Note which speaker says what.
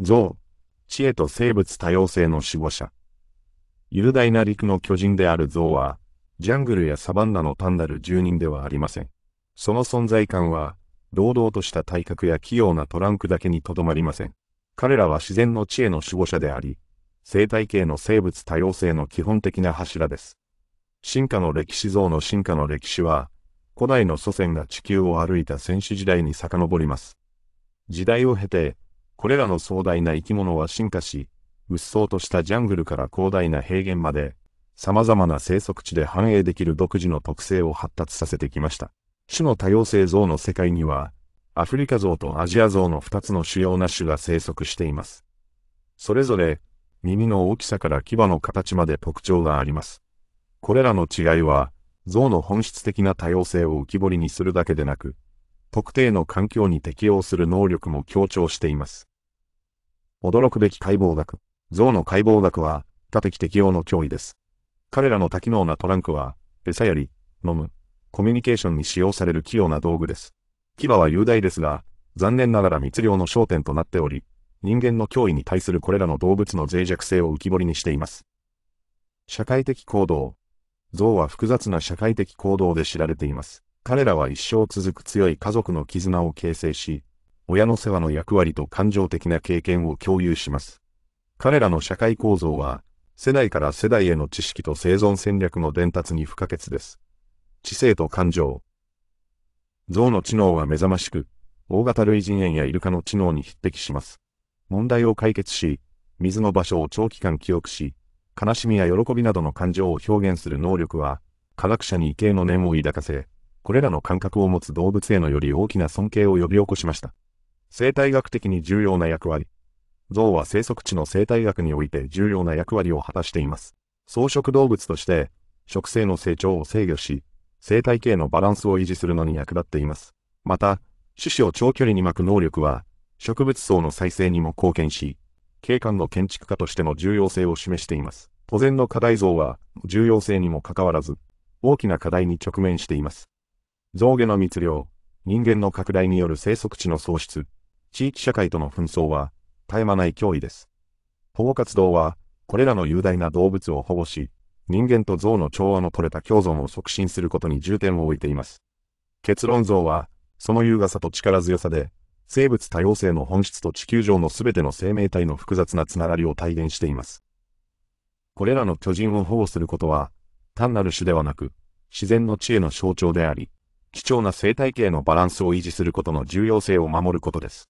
Speaker 1: 像、知恵と生物多様性の守護者。雄大な陸の巨人である像は、ジャングルやサバンナの単なる住人ではありません。その存在感は、堂々とした体格や器用なトランクだけにとどまりません。彼らは自然の知恵の守護者であり、生態系の生物多様性の基本的な柱です。進化の歴史像の進化の歴史は、古代の祖先が地球を歩いた戦士時代に遡ります。時代を経て、これらの壮大な生き物は進化し、鬱蒼としたジャングルから広大な平原まで、様々な生息地で繁栄できる独自の特性を発達させてきました。種の多様性像の世界には、アフリカ像とアジア像の2つの主要な種が生息しています。それぞれ、耳の大きさから牙の形まで特徴があります。これらの違いは、像の本質的な多様性を浮き彫りにするだけでなく、特定の環境に適応する能力も強調しています。驚くべき解剖学。象の解剖学は、多的適応の脅威です。彼らの多機能なトランクは、餌やり、飲む、コミュニケーションに使用される器用な道具です。牙は雄大ですが、残念ながら密漁の焦点となっており、人間の脅威に対するこれらの動物の脆弱性を浮き彫りにしています。社会的行動。象は複雑な社会的行動で知られています。彼らは一生続く強い家族の絆を形成し、親の世話の役割と感情的な経験を共有します。彼らの社会構造は、世代から世代への知識と生存戦略の伝達に不可欠です。知性と感情。象の知能は目覚ましく、大型類人猿やイルカの知能に匹敵します。問題を解決し、水の場所を長期間記憶し、悲しみや喜びなどの感情を表現する能力は、科学者に畏敬の念を抱かせ、これらの感覚を持つ動物へのより大きな尊敬を呼び起こしました。生態学的に重要な役割。象は生息地の生態学において重要な役割を果たしています。草食動物として、植生の成長を制御し、生態系のバランスを維持するのに役立っています。また、種子を長距離に巻く能力は、植物層の再生にも貢献し、景観の建築家としての重要性を示しています。当然の課題像は、重要性にもかかわらず、大きな課題に直面しています。象牙の密漁、人間の拡大による生息地の喪失、地域社会との紛争は、絶え間ない脅威です。保護活動は、これらの雄大な動物を保護し、人間と象の調和の取れた共存を促進することに重点を置いています。結論像は、その優雅さと力強さで、生物多様性の本質と地球上の全ての生命体の複雑なつながりを体現しています。これらの巨人を保護することは、単なる種ではなく、自然の知恵の象徴であり、貴重な生態系のバランスを維持することの重要性を守ることです。